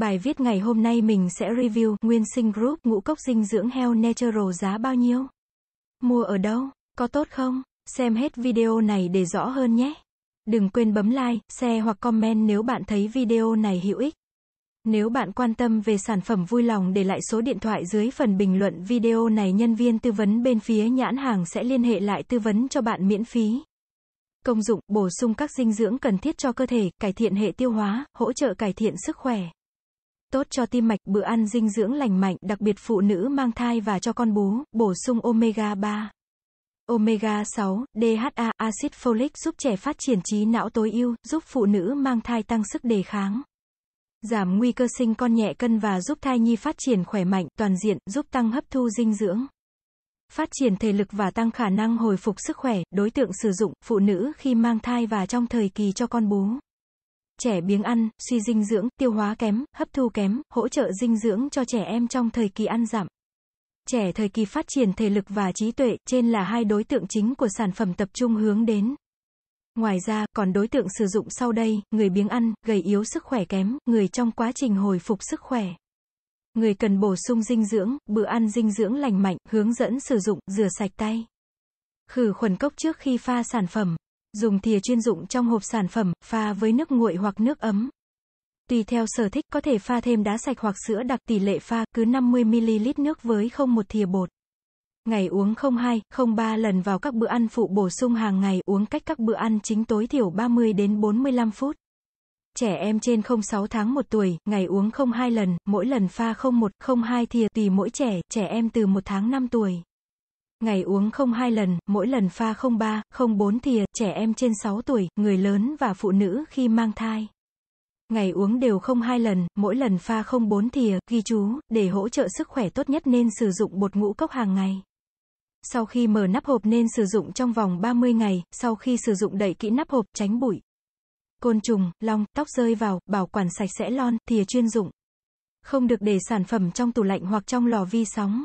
Bài viết ngày hôm nay mình sẽ review Nguyên Sinh Group ngũ cốc dinh dưỡng heo natural giá bao nhiêu? Mua ở đâu? Có tốt không? Xem hết video này để rõ hơn nhé. Đừng quên bấm like, share hoặc comment nếu bạn thấy video này hữu ích. Nếu bạn quan tâm về sản phẩm vui lòng để lại số điện thoại dưới phần bình luận video này nhân viên tư vấn bên phía nhãn hàng sẽ liên hệ lại tư vấn cho bạn miễn phí. Công dụng, bổ sung các dinh dưỡng cần thiết cho cơ thể, cải thiện hệ tiêu hóa, hỗ trợ cải thiện sức khỏe tốt cho tim mạch, bữa ăn dinh dưỡng lành mạnh, đặc biệt phụ nữ mang thai và cho con bú, bổ sung omega 3. Omega 6, DHA, axit folic giúp trẻ phát triển trí não tối ưu, giúp phụ nữ mang thai tăng sức đề kháng. Giảm nguy cơ sinh con nhẹ cân và giúp thai nhi phát triển khỏe mạnh, toàn diện, giúp tăng hấp thu dinh dưỡng. Phát triển thể lực và tăng khả năng hồi phục sức khỏe, đối tượng sử dụng, phụ nữ khi mang thai và trong thời kỳ cho con bú trẻ biếng ăn, suy dinh dưỡng, tiêu hóa kém, hấp thu kém, hỗ trợ dinh dưỡng cho trẻ em trong thời kỳ ăn dặm Trẻ thời kỳ phát triển thể lực và trí tuệ, trên là hai đối tượng chính của sản phẩm tập trung hướng đến. Ngoài ra, còn đối tượng sử dụng sau đây, người biếng ăn, gầy yếu sức khỏe kém, người trong quá trình hồi phục sức khỏe. Người cần bổ sung dinh dưỡng, bữa ăn dinh dưỡng lành mạnh, hướng dẫn sử dụng, rửa sạch tay. Khử khuẩn cốc trước khi pha sản phẩm. Dùng thìa chuyên dụng trong hộp sản phẩm, pha với nước nguội hoặc nước ấm. Tùy theo sở thích có thể pha thêm đá sạch hoặc sữa đặc tỷ lệ pha cứ 50ml nước với không một thìa bột. Ngày uống 0,2-0,3 lần vào các bữa ăn phụ bổ sung hàng ngày uống cách các bữa ăn chính tối thiểu 30 đến 45 phút. Trẻ em trên 06 tháng 1 tuổi, ngày uống 0,2 lần, mỗi lần pha 01, 02 thìa tùy mỗi trẻ, trẻ em từ 1 tháng 5 tuổi. Ngày uống không hai lần, mỗi lần pha không ba, không bốn thìa, trẻ em trên 6 tuổi, người lớn và phụ nữ khi mang thai. Ngày uống đều không hai lần, mỗi lần pha không bốn thìa, ghi chú, để hỗ trợ sức khỏe tốt nhất nên sử dụng bột ngũ cốc hàng ngày. Sau khi mở nắp hộp nên sử dụng trong vòng 30 ngày, sau khi sử dụng đậy kỹ nắp hộp, tránh bụi. Côn trùng, long, tóc rơi vào, bảo quản sạch sẽ lon, thìa chuyên dụng. Không được để sản phẩm trong tủ lạnh hoặc trong lò vi sóng.